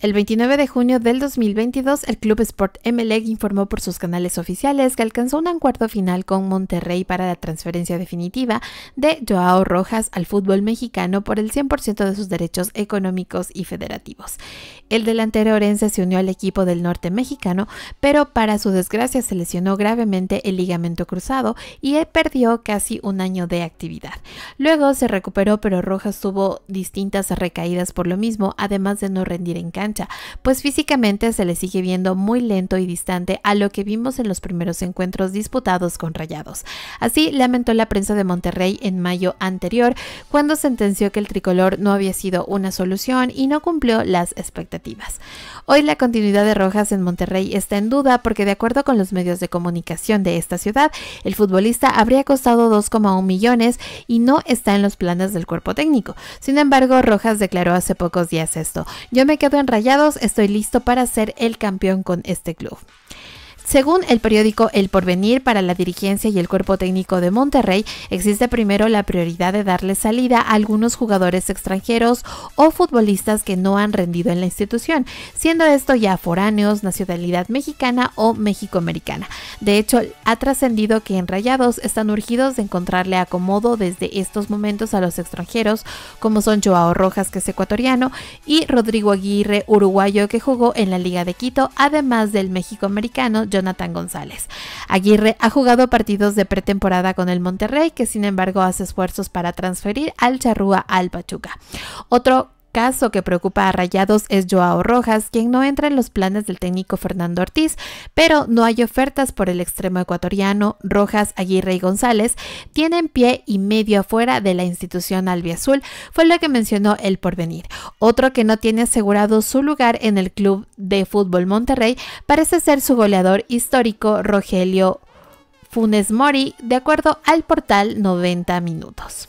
El 29 de junio del 2022, el Club Sport Emelec informó por sus canales oficiales que alcanzó un acuerdo final con Monterrey para la transferencia definitiva de Joao Rojas al fútbol mexicano por el 100% de sus derechos económicos y federativos. El delantero orense se unió al equipo del norte mexicano, pero para su desgracia se lesionó gravemente el ligamento cruzado y perdió casi un año de actividad. Luego se recuperó, pero Rojas tuvo distintas recaídas por lo mismo, además de no rendir en casa pues físicamente se le sigue viendo muy lento y distante a lo que vimos en los primeros encuentros disputados con Rayados. Así lamentó la prensa de Monterrey en mayo anterior, cuando sentenció que el tricolor no había sido una solución y no cumplió las expectativas. Hoy la continuidad de Rojas en Monterrey está en duda porque de acuerdo con los medios de comunicación de esta ciudad, el futbolista habría costado 2,1 millones y no está en los planes del cuerpo técnico. Sin embargo, Rojas declaró hace pocos días esto. Yo me quedo en estoy listo para ser el campeón con este club. Según el periódico El Porvenir, para la dirigencia y el cuerpo técnico de Monterrey, existe primero la prioridad de darle salida a algunos jugadores extranjeros o futbolistas que no han rendido en la institución, siendo esto ya foráneos, nacionalidad mexicana o mexicoamericana. De hecho, ha trascendido que en Rayados están urgidos de encontrarle acomodo desde estos momentos a los extranjeros, como son Joao Rojas, que es ecuatoriano, y Rodrigo Aguirre, uruguayo, que jugó en la Liga de Quito, además del mexicoamericano Jonathan González. Aguirre ha jugado partidos de pretemporada con el Monterrey, que sin embargo hace esfuerzos para transferir al Charrúa al Pachuca. Otro caso que preocupa a Rayados es Joao Rojas, quien no entra en los planes del técnico Fernando Ortiz, pero no hay ofertas por el extremo ecuatoriano. Rojas, Aguirre y González tienen pie y medio afuera de la institución albiazul, fue lo que mencionó el porvenir. Otro que no tiene asegurado su lugar en el club de fútbol Monterrey parece ser su goleador histórico Rogelio Funes Mori, de acuerdo al portal 90 Minutos.